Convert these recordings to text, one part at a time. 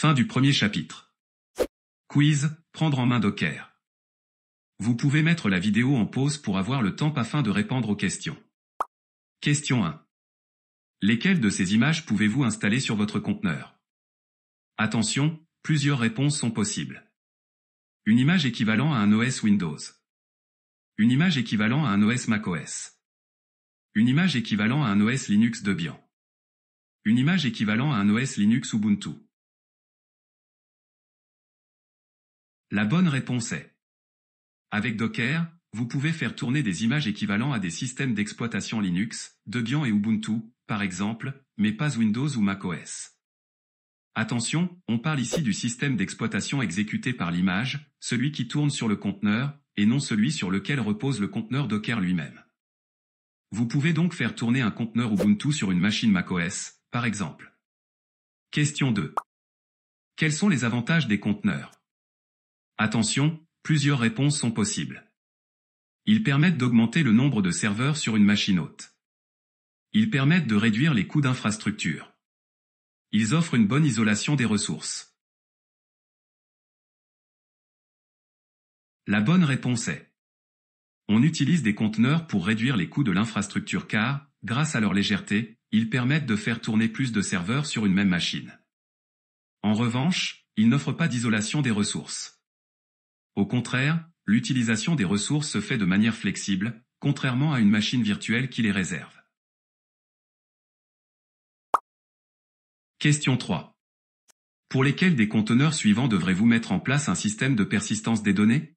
Fin du premier chapitre. Quiz, prendre en main Docker. Vous pouvez mettre la vidéo en pause pour avoir le temps afin de répondre aux questions. Question 1. Lesquelles de ces images pouvez-vous installer sur votre conteneur Attention, plusieurs réponses sont possibles. Une image équivalent à un OS Windows. Une image équivalent à un OS macOS. Une image équivalent à un OS Linux Debian. Une image équivalent à un OS Linux Ubuntu. La bonne réponse est Avec Docker, vous pouvez faire tourner des images équivalents à des systèmes d'exploitation Linux, Debian et Ubuntu, par exemple, mais pas Windows ou macOS. Attention, on parle ici du système d'exploitation exécuté par l'image, celui qui tourne sur le conteneur, et non celui sur lequel repose le conteneur Docker lui-même. Vous pouvez donc faire tourner un conteneur Ubuntu sur une machine macOS, par exemple. Question 2. Quels sont les avantages des conteneurs Attention, plusieurs réponses sont possibles. Ils permettent d'augmenter le nombre de serveurs sur une machine hôte. Ils permettent de réduire les coûts d'infrastructure. Ils offrent une bonne isolation des ressources. La bonne réponse est On utilise des conteneurs pour réduire les coûts de l'infrastructure car, grâce à leur légèreté, ils permettent de faire tourner plus de serveurs sur une même machine. En revanche, ils n'offrent pas d'isolation des ressources. Au contraire, l'utilisation des ressources se fait de manière flexible, contrairement à une machine virtuelle qui les réserve. Question 3. Pour lesquels des conteneurs suivants devrez-vous mettre en place un système de persistance des données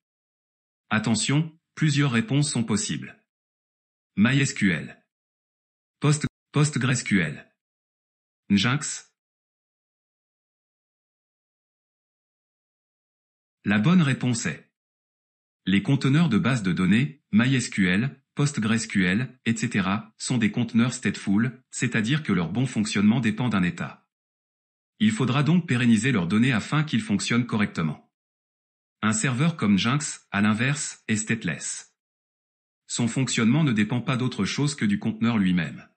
Attention, plusieurs réponses sont possibles. MySQL, PostgreSQL, Nginx, La bonne réponse est les conteneurs de base de données, MySQL, PostgreSQL, etc., sont des conteneurs stateful, c'est-à-dire que leur bon fonctionnement dépend d'un état. Il faudra donc pérenniser leurs données afin qu'ils fonctionnent correctement. Un serveur comme Jinx, à l'inverse, est stateless. Son fonctionnement ne dépend pas d'autre chose que du conteneur lui-même.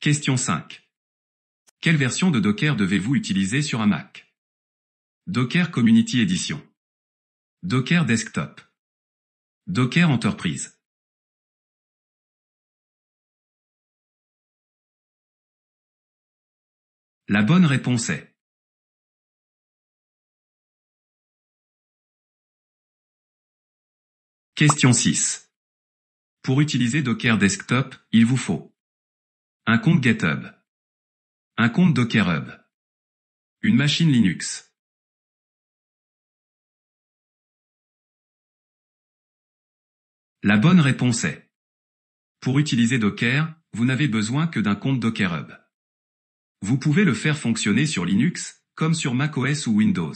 Question 5. Quelle version de Docker devez-vous utiliser sur un Mac Docker Community Edition Docker Desktop Docker Enterprise La bonne réponse est Question 6. Pour utiliser Docker Desktop, il vous faut un compte GitHub. Un compte Docker Hub. Une machine Linux. La bonne réponse est Pour utiliser Docker, vous n'avez besoin que d'un compte Docker Hub. Vous pouvez le faire fonctionner sur Linux, comme sur macOS ou Windows.